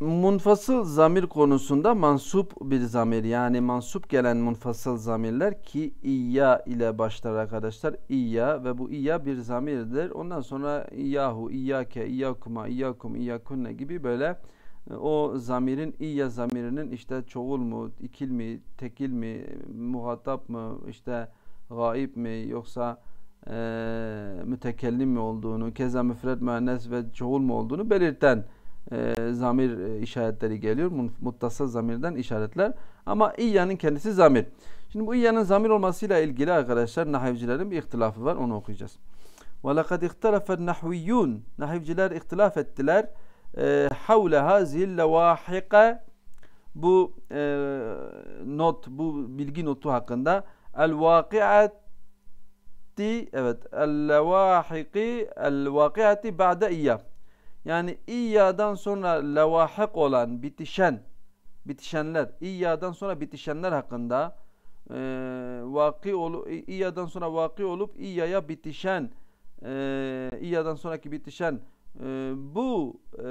munfasıl zamir konusunda mansup bir zamir yani mansup gelen munfasıl zamirler ki iya ile başlar arkadaşlar iya ve bu iya bir zamirdir ondan sonra iyyahu iyyake iyyakuma iyyakum iyyakunne gibi böyle e, o zamirin iya zamirinin işte çoğul mu ikil mi tekil mi muhatap mı işte gaib mi yoksa e, mütekellim mi olduğunu keza müfred müennes ve çoğul mu olduğunu belirten e, zamir e, işaretleri geliyor. Muttasa zamirden işaretler. Ama İyya'nın kendisi zamir. Şimdi bu İyya'nın zamir olmasıyla ilgili arkadaşlar nahivcilerin bir ihtilafı var. Onu okuyacağız. وَلَقَدْ اِخْتَرَفَ النَّحْوِيُّونَ Nahivciler ihtilaf ettiler. E, حَوْلَ هَذِهِ لَوَاحِقَ Bu e, not, bu bilgi notu hakkında el evet el-levahiki el-vaki'ati yani İyya'dan sonra levahak olan bitişen bitişenler İyya'dan sonra bitişenler hakkında e, vaki olup İyya'dan sonra vaki olup İyya'ya bitişen e, İyya'dan sonraki bitişen e, bu e,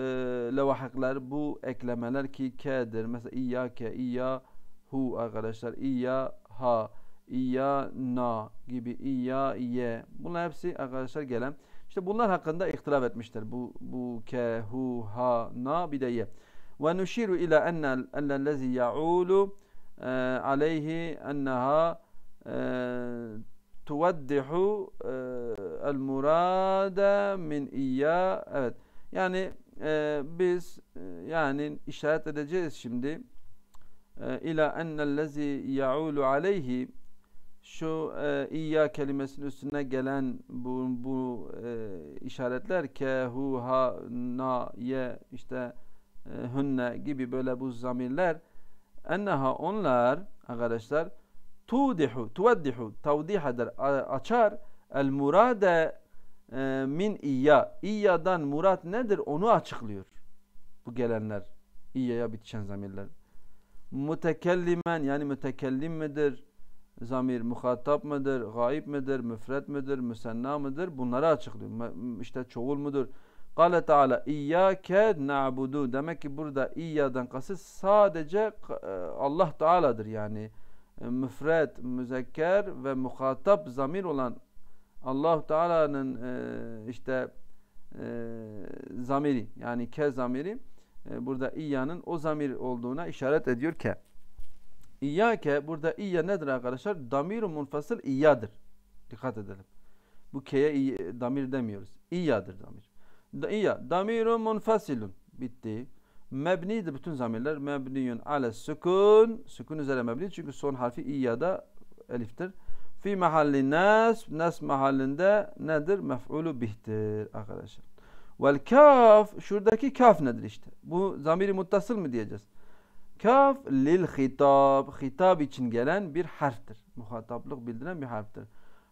levahaklar bu eklemeler ki K'dir. Mesela İyyake, İyya hu arkadaşlar İyya ha İyya na gibi İyya ye. Bunlar hepsi arkadaşlar gelen işte bunlar hakkında ihtilaf etmişler. Bu, bu, ke, hu, ha, na, bir de ye. Ve nuşiru ila ennellezi ya'ulu e, aleyhi enneha e, tuvaddihu el murade min iyya. Evet. Yani e, biz e, yani işaret edeceğiz şimdi. ila ennellezi ya'ulu aleyhi şu e, iyya kelimesinin üstüne gelen bu, bu e, işaretler ke, hu, ha, na, ye işte e, hünne gibi böyle bu zamirler enneha onlar arkadaşlar tudihu, tuveddihu, tavdih eder, açar el murade e, min iyya. İyyadan murat nedir onu açıklıyor bu gelenler. İyyaya bitişen zamirler. Mutekellimen yani mütekellim midir? zamir muhatap mıdır, gayip midir, müfret midir, müsenna mıdır? Bunları açıklıyor. İşte çoğul mudur? Kale Teala İyyâke na'budu. Demek ki burada İyyâ'dan kasıt sadece e, Allah Teala'dır yani. E, müfret, müzekker ve muhatap zamir olan Allah Teala'nın e, işte zamiri yani ke zamiri burada İyya'nın o zamir olduğuna işaret ediyor ki. İyyâke burada iyya nedir arkadaşlar? Damir-i munfasıl iyyadır. Dikkat edelim. Bu k'ye damir demiyoruz. İyyadır damir. Da, Damir-i munfasilun. Bitti. Mebnidir bütün zamirler. Mebniyun ale sükun. Sükun üzere mebni. Çünkü son harfi iyyada eliftir. Fi mahalli nas. Nas mahallinde nedir? Mef'ulu bihtir arkadaşlar. Vel kaf. Şuradaki kaf nedir işte? Bu zamiri muttasıl mı diyeceğiz? Kaf lil hitap. Hitap için gelen bir harftir. Muhataplık bildiren bir harftir.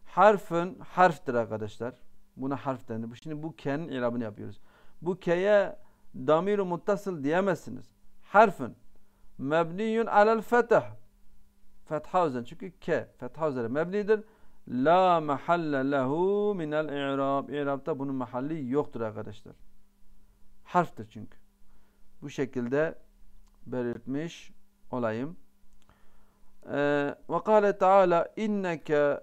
Harfın harftir arkadaşlar. Buna harf denir. Şimdi bu ke'nin irabını yapıyoruz. Bu ke'ye damir-i muttasıl diyemezsiniz. Harfın mebniyun alel fetah. Fetha üzerine. Çünkü ke fetha üzerine mebnidir. La mahalle lehu minel i'rab. İ'rabta bunun mahalli yoktur arkadaşlar. Harftir çünkü. Bu şekilde belirtmiş olayım. Ee, ve kâle teâlâ inneke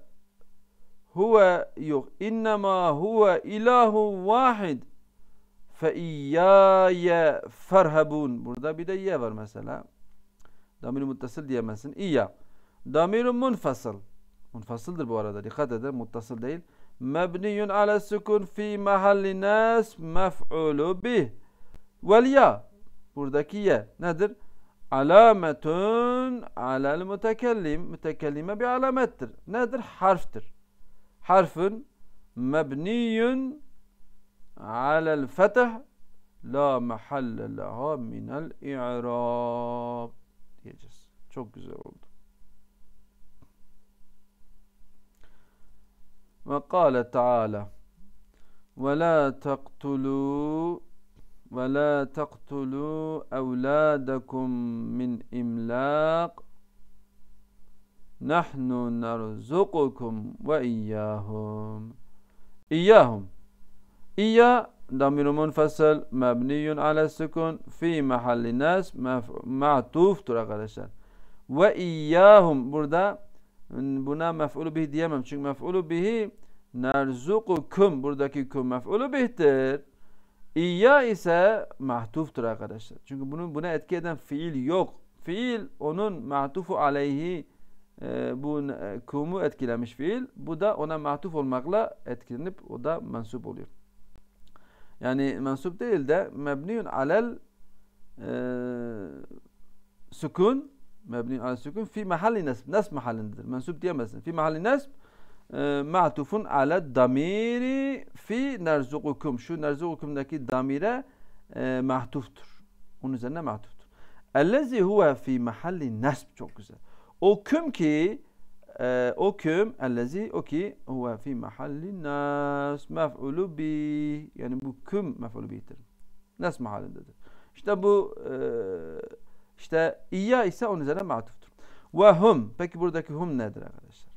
huve yuh innema huve ilahu vahid fe iyyaye ferhebun. Burada bir de ye var mesela. Damir-i muttasıl diyemezsin. İyya. Damir-i munfasıl. Munfasıldır bu arada. Dikkat edin. Muttasıl değil. Mebniyun ala sukun fi mahalli nas mef'ulu bih. Vel ya. Buradaki ye nedir? علامة على المتكلم متكلمة بعلامتر نادر حرفتر حرف مبني على الفتح لا محل لها من الإعراب يجس Çok güzel oldu. Ve kâle teâlâ ولا تقتلوا أولادكم من إملاق نحن نرزقكم وإياهم إياهم إيا ضمير منفصل مبني على السكون في محل ناس معطوف ترقى لشان وإياهم بردا بنا مفعول به ديامم شنك مفعول به نرزقكم بردكي كم مفعول به تر İyya ise mahtuftur arkadaşlar. Çünkü bunun buna etki eden fiil yok. Fiil onun mahtufu aleyhi e, bu e, kumu etkilemiş fiil. Bu da ona mahtuf olmakla etkilenip o da mensup oluyor. Yani mensup değil de mebniyun alel e, sükun mebniyun alel sükun fi mahalli nesb. Nesb mahallindedir. Mensup diyemezsin. Fi mahalli nesb ee, ma'tufun ala damiri fi nerzukukum. Şu nerzukukumdaki damire e, mahtuftur. Onun üzerine mahtuftur. Ellezi huve fi mahalli nesb Çok güzel. O küm ki e, o küm ellezi o ki huve fi mahalli nasb mef'ulu bi. Yani bu küm mef'ulu bi'tir. Nasb mahallindedir. İşte bu e, işte iyya ise onun üzerine matuftur. Ve hum. Peki buradaki hum nedir arkadaşlar?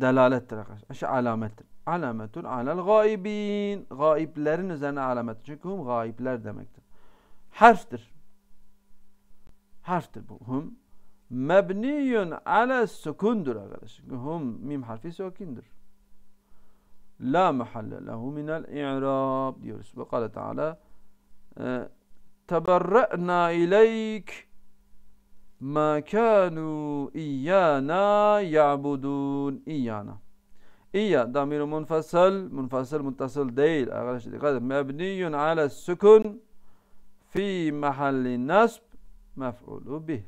delalettir arkadaşlar. Şey alamettir. Alametun alel gaibin. Gaiblerin üzerine alamettir. Çünkü hum gaibler demektir. Harftir. Harftir bu. Hum mebniyun ala sukundur arkadaşlar. Hum mim harfi sakindir. La muhalle lehu minel i'rab diyoruz. Ve kale teala e, teberre'na ileyk ما كانوا إيانا يعبدون إيانا إيا ضمير منفصل منفصل متصل ديل أغلش مبني على السكن في محل النصب مفعول به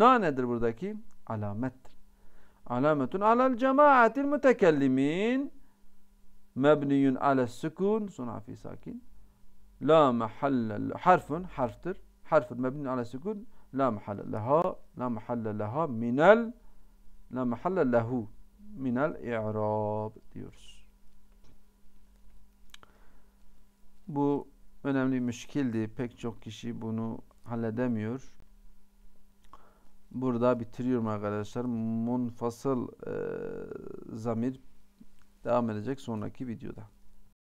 نا ندر بردكي علامة علامة على الجماعة المتكلمين مبني على السكون صنع في ساكن لا محل حرف حرف حرف مبني على السكون la mahalle leha la mahalle leha minel la mahalle lehu minel i'rab diyoruz. Bu önemli bir müşkildi. Pek çok kişi bunu halledemiyor. Burada bitiriyorum arkadaşlar. Munfasıl e, zamir devam edecek sonraki videoda.